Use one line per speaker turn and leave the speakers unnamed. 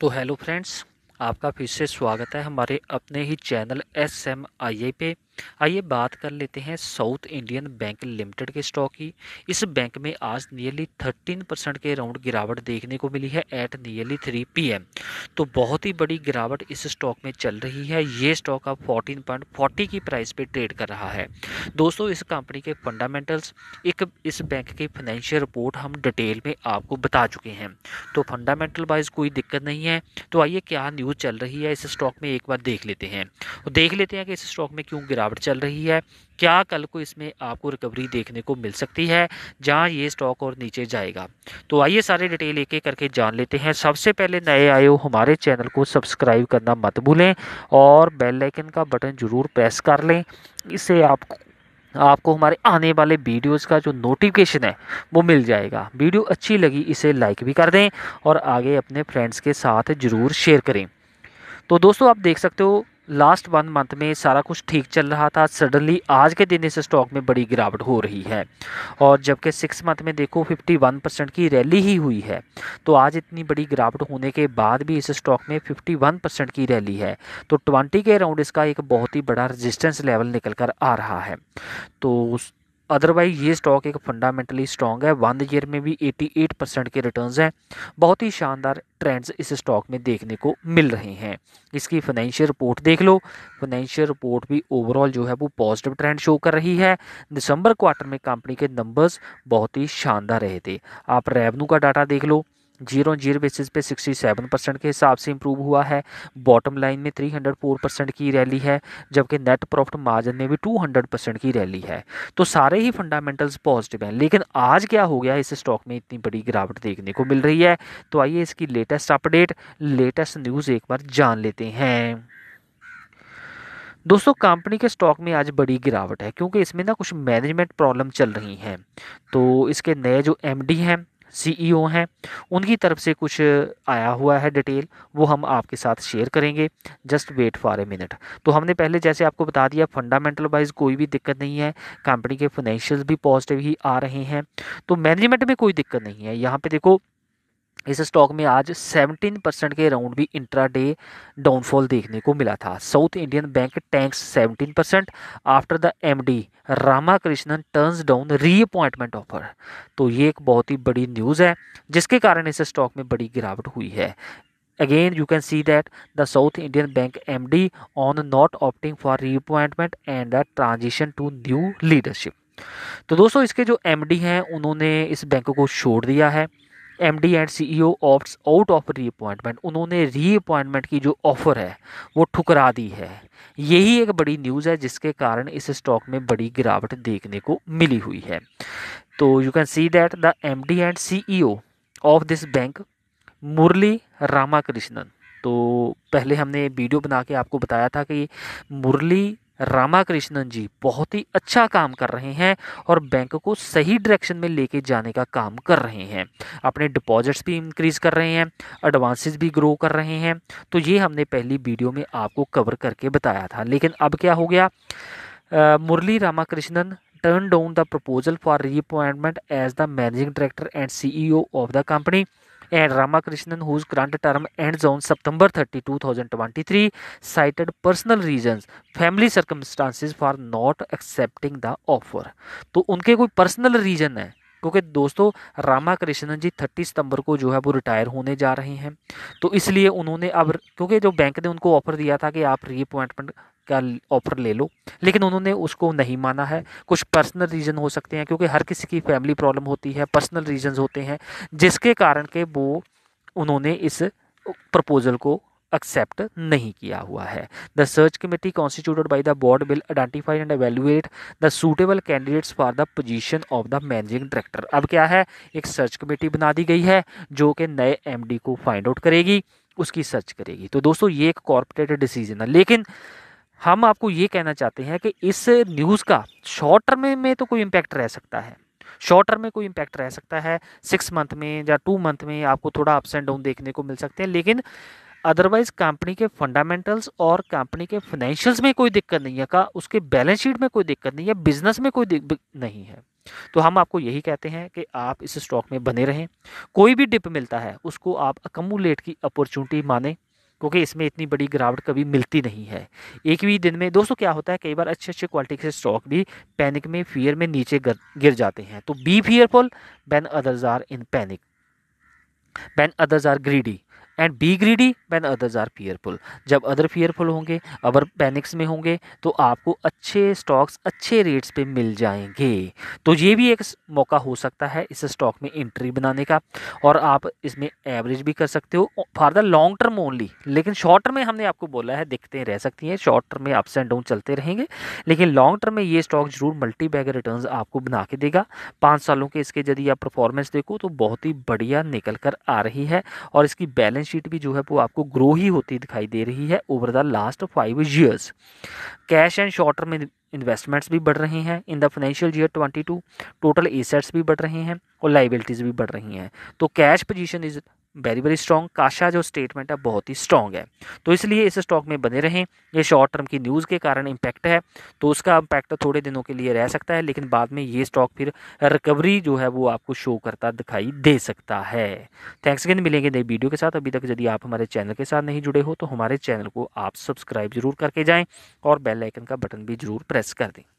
तो hello friends आपका फिर से स्वागत है हमारे अपने ही channel S M I I पे आइए बात कर लेते हैं साउथ इंडियन बैंक लिमिटेड के स्टॉक की इस बैंक में आज नियरली 13 परसेंट के अराउंड गिरावट देखने को मिली है एट नियरली 3 पीएम तो बहुत ही बड़ी गिरावट इस स्टॉक में चल रही है ये स्टॉक अब 14.40 की प्राइस पे ट्रेड कर रहा है दोस्तों इस कंपनी के फंडामेंटल्स एक इस बैंक की फाइनेंशियल रिपोर्ट हम डिटेल में आपको बता चुके हैं तो फंडामेंटल वाइज कोई दिक्कत नहीं है तो आइए क्या न्यूज़ चल रही है इस स्टॉक में एक बार देख लेते हैं देख लेते हैं कि इस स्टॉक में क्यों गिरावट गिरावट चल रही है क्या कल को इसमें आपको रिकवरी देखने को मिल सकती है जहां ये स्टॉक और नीचे जाएगा तो आइए सारे डिटेल एक एक करके जान लेते हैं सबसे पहले नए आए हो हमारे चैनल को सब्सक्राइब करना मत भूलें और बेल आइकन का बटन ज़रूर प्रेस कर लें इससे आप आपको हमारे आने वाले वीडियोस का जो नोटिफिकेशन है वो मिल जाएगा वीडियो अच्छी लगी इसे लाइक भी कर दें और आगे अपने फ्रेंड्स के साथ ज़रूर शेयर करें तो दोस्तों आप देख सकते हो लास्ट वन मंथ में सारा कुछ ठीक चल रहा था सडनली आज के दिन इस स्टॉक में बड़ी गिरावट हो रही है और जबकि सिक्स मंथ में देखो 51 परसेंट की रैली ही हुई है तो आज इतनी बड़ी गिरावट होने के बाद भी इस स्टॉक में 51 परसेंट की रैली है तो 20 के अराउंड इसका एक बहुत ही बड़ा रजिस्टेंस लेवल निकल कर आ रहा है तो अदरवाइज ये स्टॉक एक फंडामेंटली स्ट्रॉन्ग है वन ईयर में भी 88 परसेंट के रिटर्न्स हैं बहुत ही शानदार ट्रेंड्स इस स्टॉक में देखने को मिल रहे हैं इसकी फाइनेंशियल रिपोर्ट देख लो फाइनेंशियल रिपोर्ट भी ओवरऑल जो है वो पॉजिटिव ट्रेंड शो कर रही है दिसंबर क्वार्टर में कंपनी के नंबर्स बहुत ही शानदार रहे थे आप रेवन्यू का डाटा देख लो जीरो जीरो बेसिस पे 67 परसेंट के हिसाब से इंप्रूव हुआ है बॉटम लाइन में 304 परसेंट की रैली है जबकि नेट प्रॉफिट मार्जिन में भी 200 परसेंट की रैली है तो सारे ही फंडामेंटल्स पॉजिटिव हैं लेकिन आज क्या हो गया इस स्टॉक में इतनी बड़ी गिरावट देखने को मिल रही है तो आइए इसकी लेटेस्ट अपडेट लेटेस्ट न्यूज़ एक बार जान लेते हैं दोस्तों कंपनी के स्टॉक में आज बड़ी गिरावट है क्योंकि इसमें ना कुछ मैनेजमेंट प्रॉब्लम चल रही हैं तो इसके नए जो एमडी हैं सीईओ e हैं उनकी तरफ से कुछ आया हुआ है डिटेल वो हम आपके साथ शेयर करेंगे just wait for a minute तो हमने पहले जैसे आपको बता दिया फंडामेंटल वाइज कोई भी दिक्कत नहीं है कंपनी के फाइनेंशियल भी पॉजिटिव ही आ रहे हैं तो मैनेजमेंट में कोई दिक्कत नहीं है यहाँ पर देखो इस स्टॉक में आज 17 परसेंट के राउंड भी इंट्रा डे डाउनफॉल देखने को मिला था south Indian bank tanks 17 percent after the MD Ramakrishnan turns down reappointment offer तो ये एक बहुत ही बड़ी न्यूज़ है जिसके कारण इस स्टॉक में बड़ी गिरावट हुई है again you can see that the south indian bank on not opting for reappointment and the transition to new leadership तो दोस्तों इसके जो एम हैं उन्होंने इस बैंक को छोड़ दिया है MD and CEO opts out of reappointment उन्होंने रीअपॉइंटमेंट की जो ऑफ़र है वो ठुकरा दी है यही एक बड़ी न्यूज़ है जिसके कारण इस स्टॉक में बड़ी गिरावट देखने को मिली हुई है तो you can see that the D and O of this bank Murali Ramakrishnan तो पहले हमने वीडियो बना के आपको बताया था कि मुरली रामाकृष्णन जी बहुत ही अच्छा काम कर रहे हैं और बैंक को सही डायरेक्शन में लेके जाने का काम कर रहे हैं अपने डिपॉजिट्स भी इंक्रीज कर रहे हैं एडवांसेस भी ग्रो कर रहे हैं तो ये हमने पहली वीडियो में आपको कवर करके बताया था लेकिन अब क्या हो गया Murali Ramakrishnan turn down the proposal for reappointment as the managing director and C of the company and Ramakrishnan whose grant term ends on September 30, 2023 cited personal reasons family circumstances for not accepting the offer तो उनके कोई personal reason है क्योंकि दोस्तों रामाकृष्णन जी thirty सितंबर को जो है वो रिटायर होने जा रहे हैं तो इसलिए उन्होंने अब क्योंकि जो बैंक ने उनको ऑफर दिया था कि आप रीअपॉइंटमेंट का ऑफर ले लो लेकिन उन्होंने उसको नहीं माना है कुछ पर्सनल रीज़न हो सकते हैं क्योंकि हर किसी की फैमिली प्रॉब्लम होती है पर्सनल रीजंस होते हैं जिसके कारण के वो उन्होंने इस प्रपोजल को एक्सेप्ट नहीं किया हुआ है the search committee constituted by the board will identify and evaluate the suitable candidates for the position of the managing director अब क्या है एक सर्च कमेटी बना दी गई है जो कि नए डी को फाइंड आउट करेगी उसकी सर्च करेगी तो दोस्तों ये एक कॉरपोरेट डिसीजन है लेकिन हम आपको ये कहना चाहते हैं कि इस न्यूज़ का शॉर्ट टर्म में, में तो कोई इम्पैक्ट रह सकता है शॉर्ट टर्म में कोई इम्पैक्ट रह सकता है सिक्स मंथ में या टू मंथ में आपको थोड़ा अप्स एंड डाउन देखने को मिल सकते हैं लेकिन अदरवाइज़ कंपनी के फंडामेंटल्स और कंपनी के फाइनेंशियल्स में कोई दिक्कत नहीं है का उसके बैलेंस शीट में कोई दिक्कत नहीं है बिजनेस में कोई नहीं है तो हम आपको यही कहते हैं कि आप इस स्टॉक में बने रहें कोई भी डिप मिलता है उसको आप अकमुलेट की अपॉर्चुनिटी माने क्योंकि इसमें इतनी बड़ी गिरावट कभी मिलती नहीं है एक भी दिन में दोस्तों क्या होता है कई बार अच्छे अच्छे क्वालिटी के स्टॉक भी पैनिक में फियर में नीचे गर, गिर जाते हैं तो be fearful when others are in panic when others are greedy and be greedy when others are fearful जब अदर फियरफुल होंगे अगर पैनिक्स में होंगे तो आपको अच्छे स्टॉक्स अच्छे रेट्स पे मिल जाएंगे तो ये भी एक मौका हो सकता है इस स्टॉक में एंट्री बनाने का और आप इसमें एवरेज भी कर सकते हो for the long term only लेकिन शॉर्ट टर्म में हमने आपको बोला है दिखते रह सकती हैं शॉर्ट टर्म में अप्स एंड डाउन चलते रहेंगे लेकिन लॉन्ग टर्म में ये स्टॉक जरूर मल्टी बैगर रिटर्न आपको बना के देगा पाँच सालों के इसके यदि आप परफॉर्मेंस देखो तो बहुत ही बढ़िया निकल कर आ रही है और इसकी बैलेंस शीट भी जो है वो आपको ग्रो ही होती दिखाई दे रही है over the last five years cash and short term investments भी बढ़ रहे हैं in the financial year 22 total assets भी बढ़ रहे हैं और लाइबिलिटीज़ भी बढ़ रही हैं तो cash position is very very strong काशा जो स्टेटमेंट है बहुत ही स्ट्रॉन्ग है तो इसलिए इस स्टॉक में बने रहें ये शॉर्ट टर्म की न्यूज़ के कारण इम्पैक्ट है तो उसका इम्पैक्ट तो थोड़े दिनों के लिए रह सकता है लेकिन बाद में ये स्टॉक फिर रिकवरी जो है वो आपको शो करता दिखाई दे सकता है थैंक्स अगेन मिलेंगे नई वीडियो के साथ अभी तक यदि आप हमारे चैनल के साथ नहीं जुड़े हो तो हमारे चैनल को आप सब्सक्राइब जरूर करके जाएँ और बेलाइकन का बटन भी जरूर प्रेस कर दें